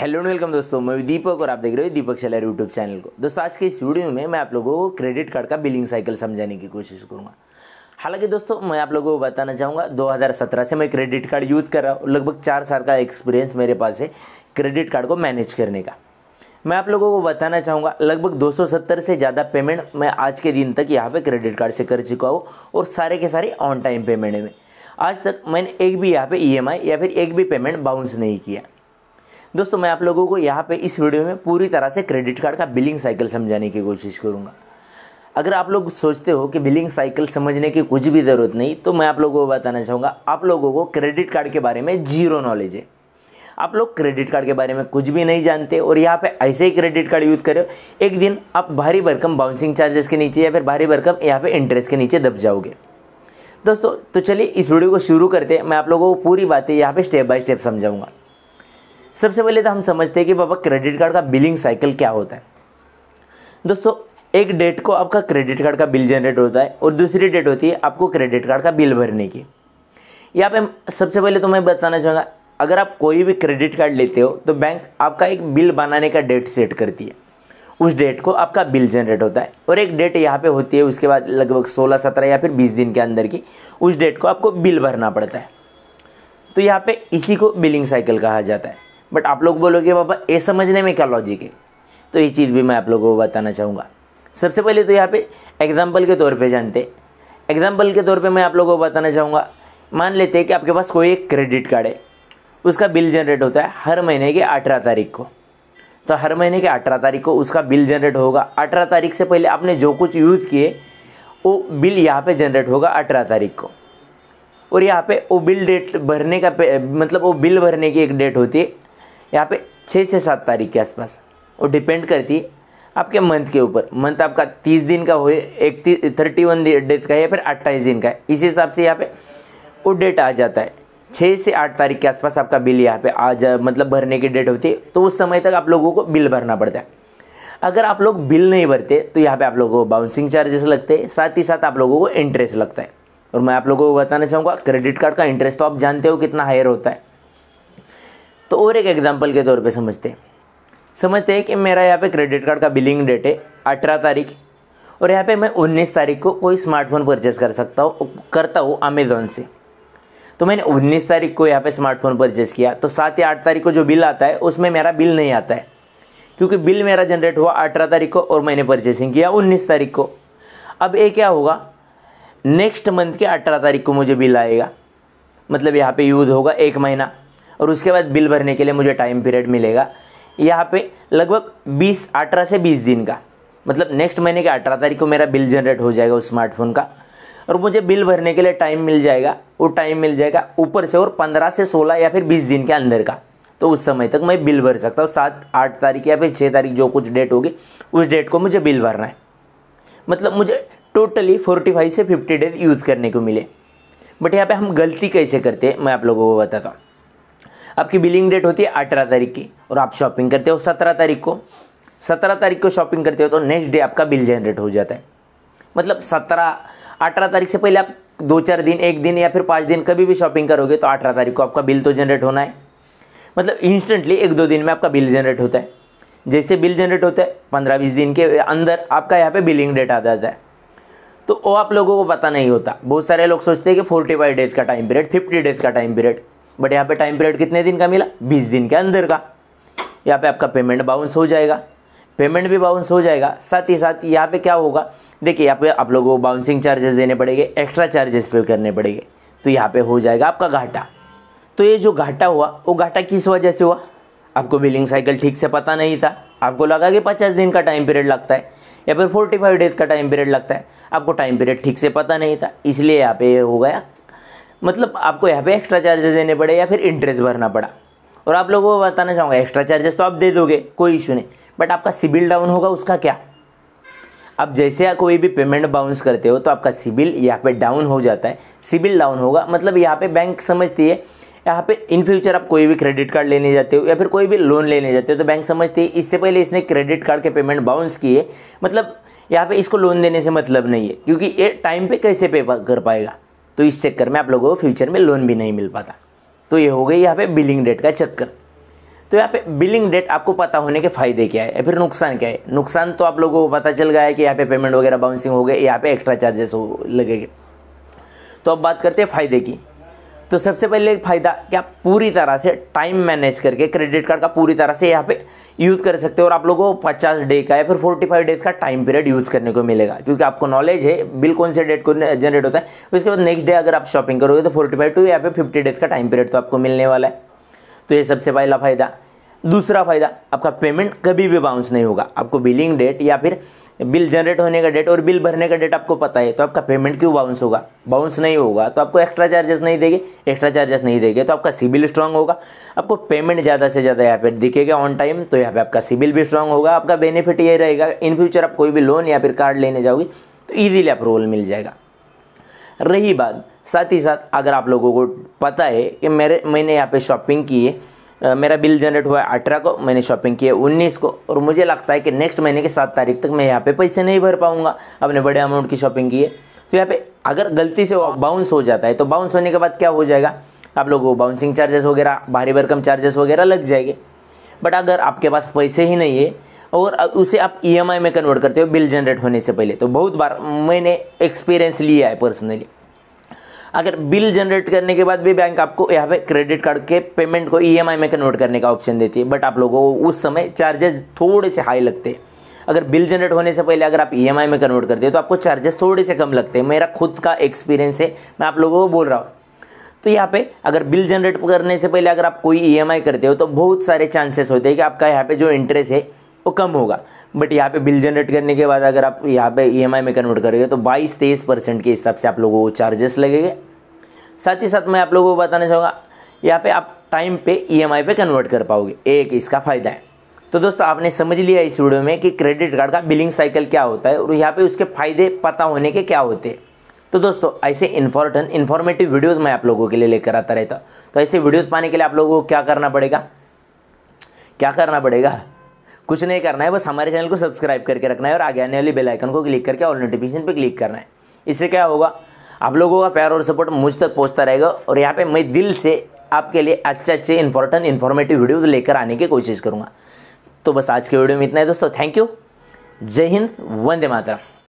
hello and welcome दोस्तों मैं दीपक और आप देख रहे हो दीपक सेलर यूट्यूब चैनल को दोस्तों आज के इस वीडियो में मैं आप लोगों को क्रेडिट कार्ड का बिलिंग साइकिल समझाने की कोशिश करूँगा हालांकि दोस्तों मैं आप लोगों को बताना चाहूँगा 2017 से मैं क्रेडिट कार्ड यूज़ कर रहा हूँ लगभग चार साल का एक्सपीरियंस मेरे पास है क्रेडिट कार्ड को मैनेज करने का मैं आप लोगों को बताना चाहूँगा लगभग 270 से ज़्यादा पेमेंट मैं आज के दिन तक यहाँ पे क्रेडिट कार्ड से कर चुका हूँ और सारे के सारे ऑन टाइम पेमेंट है में आज तक मैंने एक भी यहाँ पे ईएमआई या फिर एक भी पेमेंट बाउंस नहीं किया दोस्तों मैं आप लोगों को यहाँ पे इस वीडियो में पूरी तरह से क्रेडिट कार्ड का बिलिंग साइकिल समझाने की कोशिश करूँगा अगर आप लोग सोचते हो कि बिलिंग साइकिल समझने की कुछ भी ज़रूरत नहीं तो मैं आप लोगों को बताना चाहूँगा आप लोगों को क्रेडिट कार्ड के बारे में जीरो नॉलेज है आप लोग क्रेडिट कार्ड के बारे में कुछ भी नहीं जानते और यहाँ पे ऐसे ही क्रेडिट कार्ड यूज़ करो एक दिन आप भारी भरकम बाउंसिंग चार्जेस के नीचे या फिर भारी भरकम यहाँ पे इंटरेस्ट के नीचे दब जाओगे दोस्तों तो चलिए इस वीडियो को शुरू करते हैं मैं आप लोगों को पूरी बातें यहाँ पे स्टेप बाय स्टेप समझाऊंगा सबसे पहले तो हम समझते हैं कि बाबा क्रेडिट कार्ड का बिलिंग साइकिल क्या होता है दोस्तों एक डेट को आपका क्रेडिट कार्ड का बिल जनरेट होता है और दूसरी डेट होती है आपको क्रेडिट कार्ड का बिल भरने की यहाँ पे सबसे पहले तो मैं बताना चाहूँगा अगर आप कोई भी क्रेडिट कार्ड लेते हो तो बैंक आपका एक बिल बनाने का डेट सेट करती है उस डेट को आपका बिल जनरेट होता है और एक डेट यहाँ पे होती है उसके बाद लगभग 16 सत्रह या फिर 20 दिन के अंदर की उस डेट को आपको बिल भरना पड़ता है तो यहाँ पे इसी को बिलिंग साइकिल कहा जाता है बट आप लोग बोलोगे बाबा ये समझने में क्या लॉजिक है तो ये चीज़ भी मैं आप लोगों को बताना चाहूँगा सबसे पहले तो यहाँ पे एग्जाम्पल के तौर पे जानते एग्जाम्पल के तौर पे मैं आप लोगों को बताना चाहूँगा मान लेते हैं कि आपके पास कोई एक क्रेडिट कार्ड है उसका बिल जनरेट होता है हर महीने की अठारह तारीख को तो हर महीने की अठारह तारीख को उसका बिल जनरेट होगा अठारह तारीख से पहले आपने जो कुछ यूज़ किए वो बिल यहाँ पर जनरेट होगा अठारह तारीख को और यहाँ पे वो बिल डेट भरने का मतलब वो बिल भरने की एक डेट होती है यहाँ पे छः से सात तारीख के आसपास वो डिपेंड करती है आपके मंथ के ऊपर मंथ आपका तीस दिन का हो एक थर्टी वन डेज का है या फिर अट्ठाईस दिन का है इसी हिसाब से यहाँ पे वो डेट आ जाता है छः से आठ तारीख के आसपास आपका बिल यहाँ पे आ जा मतलब भरने की डेट होती है तो उस समय तक आप लोगों को बिल भरना पड़ता है अगर आप लोग बिल नहीं भरते तो यहाँ पे आप लोगों को बाउंसिंग चार्जेस लगते हैं साथ ही साथ आप लोगों को इंटरेस्ट लगता है और मैं आप लोगों को बताना चाहूँगा क्रेडिट कार्ड का इंटरेस्ट तो आप जानते हो कितना हायर होता है तो और एक एग्जाम्पल के तौर पे समझते हैं समझते हैं कि मेरा यहाँ पे क्रेडिट कार्ड का बिलिंग डेट है अठारह तारीख और यहाँ पे मैं उन्नीस तारीख को कोई स्मार्टफोन परचेस कर सकता हूँ करता हूँ अमेज़ोन से तो मैंने उन्नीस तारीख को यहाँ पे स्मार्टफोन परचेस किया तो सात या आठ तारीख को जो बिल आता है उसमें मेरा बिल नहीं आता है क्योंकि बिल मेरा जनरेट हुआ अठारह तारीख को और मैंने परचेसिंग किया उन्नीस तारीख को अब ये क्या होगा नेक्स्ट मंथ के अठारह तारीख को मुझे बिल आएगा मतलब यहाँ पे यूज़ होगा एक महीना और उसके बाद बिल भरने के लिए मुझे टाइम पीरियड मिलेगा यहाँ पे लगभग बीस अठारह से बीस दिन का मतलब नेक्स्ट महीने के अठारह तारीख को मेरा बिल जनरेट हो जाएगा उस स्मार्टफोन का और मुझे बिल भरने के लिए टाइम मिल जाएगा वो टाइम मिल जाएगा ऊपर से और पंद्रह से सोलह या फिर बीस दिन के अंदर का तो उस समय तक मैं बिल भर सकता हूँ सात आठ तारीख या फिर छः तारीख जो कुछ डेट होगी उस डेट को मुझे बिल भरना है मतलब मुझे टोटली फोर्टी फाइव से फिफ्टी डेज यूज़ करने को मिले बट यहाँ पे हम गलती कैसे करते हैं मैं आप लोगों को बताता हूँ आपकी बिलिंग डेट होती है अठारह तारीख की और आप शॉपिंग करते हो सत्रह तारीख को सत्रह तारीख को शॉपिंग करते हो तो नेक्स्ट डे आपका बिल जनरेट हो जाता है मतलब सत्रह अठारह तारीख से पहले आप दो चार दिन एक दिन या फिर पाँच दिन कभी भी शॉपिंग करोगे तो अठारह तारीख को आपका बिल तो जनरेट होना है मतलब इंस्टेंटली एक दो दिन में आपका बिल जनरेट होता है जैसे बिल जनरेट होता है पंद्रह बीस दिन के अंदर आपका यहाँ पे बिलिंग डेट आ जाता है तो वो आप लोगों को पता नहीं होता बहुत सारे लोग सोचते हैं कि फोर्टी फाइव डेज़ का टाइम पीरियड फिफ्टी डेज़ का टाइम पीरियड बट यहाँ पे टाइम पीरियड कितने दिन का मिला बीस दिन के अंदर का यहाँ पे आपका पेमेंट बाउंस हो जाएगा पेमेंट भी बाउंस हो जाएगा साथ ही साथ यहाँ पे क्या होगा देखिए यहाँ पे आप लोगों को बाउंसिंग चार्जेस देने पड़ेंगे एक्स्ट्रा चार्जेस पे करने पड़ेंगे तो यहाँ पे हो जाएगा आपका घाटा तो ये जो घाटा हुआ वो घाटा किस वजह से हुआ आपको बिलिंग साइकिल ठीक से पता नहीं था आपको लगा कि पचास दिन का टाइम पीरियड लगता है या फिर फोर्टी फाइव डेज का टाइम पीरियड लगता है आपको टाइम पीरियड ठीक से पता नहीं था इसलिए यहाँ पे हो गया मतलब आपको यहाँ पे एक्स्ट्रा चार्जेस देने पड़े या फिर इंटरेस्ट भरना पड़ा और आप लोगों को बताना चाहूँगा एक्स्ट्रा चार्जेस तो आप दे दोगे कोई इशू नहीं बट आपका सिबिल डाउन होगा उसका क्या आप जैसे कोई भी पेमेंट बाउंस करते हो तो आपका सिबिल यहाँ पे डाउन हो जाता है सिबिल डाउन होगा मतलब यहाँ पे बैंक समझती है यहाँ पे इन फ्यूचर आप कोई भी क्रेडिट कार्ड लेने जाते हो या फिर कोई भी लोन लेने जाते हो तो बैंक समझती है इससे पहले इसने क्रेडिट कार्ड के पेमेंट बाउंस किए मतलब यहाँ पे इसको लोन देने से मतलब नहीं है क्योंकि ये टाइम पे कैसे पे कर पाएगा तो इस चक्कर में आप लोगों को फ्यूचर में लोन भी नहीं मिल पाता तो ये हो गई यहाँ पे बिलिंग डेट का चक्कर तो यहाँ पे बिलिंग डेट आपको पता होने के फायदे क्या है या फिर नुकसान क्या है नुकसान तो आप लोगों को पता चल गया है कि यहाँ पे पेमेंट वगैरह बाउंसिंग हो गए यहाँ पे एक्स्ट्रा चार्जेस लगेगे तो अब बात करते हैं फायदे की तो सबसे पहले एक फ़ायदा कि आप पूरी तरह से टाइम मैनेज करके क्रेडिट कार्ड का पूरी तरह से यहाँ पे यूज़ कर सकते हो और आप लोगों को पचास डे का या फिर फोर्टी फाइव डेज़ का टाइम पीरियड यूज़ करने को मिलेगा क्योंकि आपको नॉलेज है बिल कौन से डेट को जनरेट होता है उसके बाद नेक्स्ट डे अगर आप शॉपिंग करोगे तो फोर्टी फाइव टू या फिर फिफ्टी डेज़ का टाइम पीरियड तो आपको मिलने वाला है तो ये सबसे पहला फ़ायदा दूसरा फ़ायदा आपका पेमेंट कभी भी बाउंस नहीं होगा आपको बिलिंग डेट या फिर बिल जनरेट होने का डेट और बिल भरने का डेट आपको पता है तो आपका पेमेंट क्यों बाउंस होगा बाउंस नहीं होगा तो आपको एक्स्ट्रा चार्जेस नहीं देंगे एक्स्ट्रा चार्जेस नहीं देंगे तो आपका सिबिल स्ट्रांग होगा आपको पेमेंट ज़्यादा से ज़्यादा यहाँ पर दिखेगा ऑन टाइम तो यहाँ पर आपका सिबिल भी स्ट्रांग होगा आपका बेनिफिट ये रहेगा इन फ्यूचर आप कोई भी लोन या फिर कार्ड लेने जाओगे तो ईजिली अप्रूवल मिल जाएगा रही बात साथ ही साथ अगर आप लोगों को पता है कि मेरे मैंने यहाँ पे शॉपिंग की है मेरा बिल जनरेट हुआ है अठारह को मैंने शॉपिंग की है उन्नीस को और मुझे लगता है कि नेक्स्ट महीने की सात तारीख तक मैं यहाँ पे पैसे नहीं भर पाऊँगा अपने बड़े अमाउंट की शॉपिंग की है तो यहाँ पे अगर गलती से बाउंस हो जाता है तो बाउंस होने के बाद क्या हो जाएगा आप लोगों को बाउंसिंग चार्जेस वगैरह भारी भरकम चार्जेस वगैरह लग जाएंगे बट अगर आपके पास पैसे ही नहीं है और उसे आप ई e में कन्वर्ट करते हो बिल जनरेट होने से पहले तो बहुत बार मैंने एक्सपीरियंस लिया है पर्सनली अगर बिल जनरेट करने के बाद भी बैंक आपको यहाँ पे क्रेडिट कार्ड के पेमेंट को ई e में कन्वर्ट करने का ऑप्शन देती है बट आप लोगों को उस समय चार्जेस थोड़े से हाई लगते हैं अगर बिल जनरेट होने से पहले अगर आप ई e में कन्वर्ट करते हो तो आपको चार्जेस थोड़े से कम लगते हैं मेरा खुद का एक्सपीरियंस है मैं आप लोगों को बोल रहा हूँ तो यहाँ पे अगर बिल जनरेट करने से पहले अगर आप कोई ई e करते हो तो बहुत सारे चांसेस होते हैं कि आपका यहाँ पे जो इंटरेस्ट है वो कम होगा बट यहाँ पे बिल जनरेट करने के बाद अगर आप यहाँ पे ईएमआई e में कन्वर्ट करोगे तो बाईस तेईस परसेंट के हिसाब से आप लोगों को चार्जेस लगेंगे साथ ही साथ मैं आप लोगों को बताना चाहूँगा यहाँ पे आप टाइम पे ईएमआई e पे कन्वर्ट कर पाओगे एक इसका फ़ायदा है तो दोस्तों आपने समझ लिया इस वीडियो में कि क्रेडिट कार्ड का बिलिंग साइकिल क्या होता है और यहाँ पर उसके फ़ायदे पता होने के क्या होते हैं तो दोस्तों ऐसे इंफॉर्टेंट इन्फॉर्मेटिव वीडियोज़ मैं आप लोगों के लिए लेकर आता रहता तो ऐसे वीडियोज़ पाने के लिए आप लोगों को क्या करना पड़ेगा क्या करना पड़ेगा कुछ नहीं करना है बस हमारे चैनल को सब्सक्राइब करके रखना है और आगे आने वाली बेल आइकन को क्लिक करके और नोटिफिकेशन पे क्लिक करना है इससे क्या होगा आप लोगों का प्यार और सपोर्ट मुझ तक पहुंचता रहेगा और यहाँ पे मैं दिल से आपके लिए अच्छे अच्छे इंपॉर्टेंट इन्फॉर्मेटिव वीडियोज लेकर आने की कोशिश करूँगा तो बस आज के वीडियो में इतना है दोस्तों थैंक यू जय हिंद वंदे मातरम